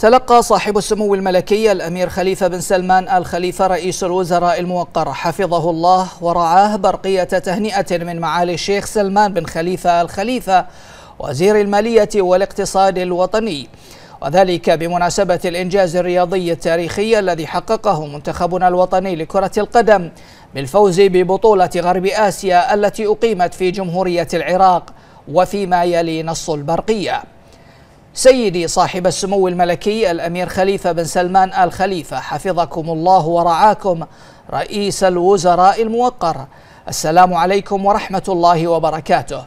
تلقى صاحب السمو الملكي الأمير خليفة بن سلمان الخليفة رئيس الوزراء الموقر حفظه الله ورعاه برقية تهنئة من معالي الشيخ سلمان بن خليفة الخليفة وزير المالية والاقتصاد الوطني وذلك بمناسبة الإنجاز الرياضي التاريخي الذي حققه منتخبنا الوطني لكرة القدم بالفوز ببطولة غرب آسيا التي أقيمت في جمهورية العراق وفيما يلي نص البرقيه سيدي صاحب السمو الملكي الأمير خليفة بن سلمان آل خليفة حفظكم الله ورعاكم رئيس الوزراء الموقر السلام عليكم ورحمة الله وبركاته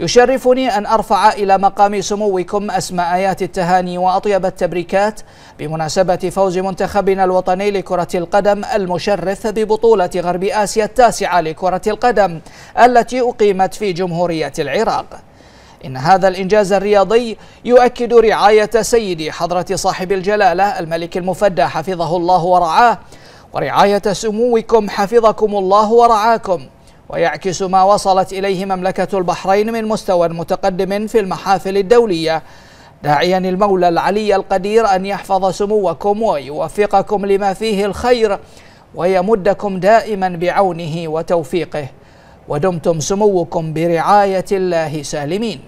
يشرفني أن أرفع إلى مقام سموكم أسماء آيات التهاني وأطيب التبريكات بمناسبة فوز منتخبنا الوطني لكرة القدم المشرف ببطولة غرب آسيا التاسعة لكرة القدم التي أقيمت في جمهورية العراق إن هذا الإنجاز الرياضي يؤكد رعاية سيدي حضرة صاحب الجلالة الملك المفدى حفظه الله ورعاه ورعاية سموكم حفظكم الله ورعاكم ويعكس ما وصلت إليه مملكة البحرين من مستوى متقدم في المحافل الدولية داعيا المولى العلي القدير أن يحفظ سموكم ويوفقكم لما فيه الخير ويمدكم دائما بعونه وتوفيقه ودمتم سموكم برعاية الله سالمين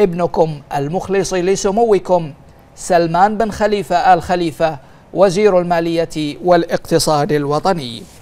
ابنكم المخلص لسموكم سلمان بن خليفة آل خليفة وزير المالية والاقتصاد الوطني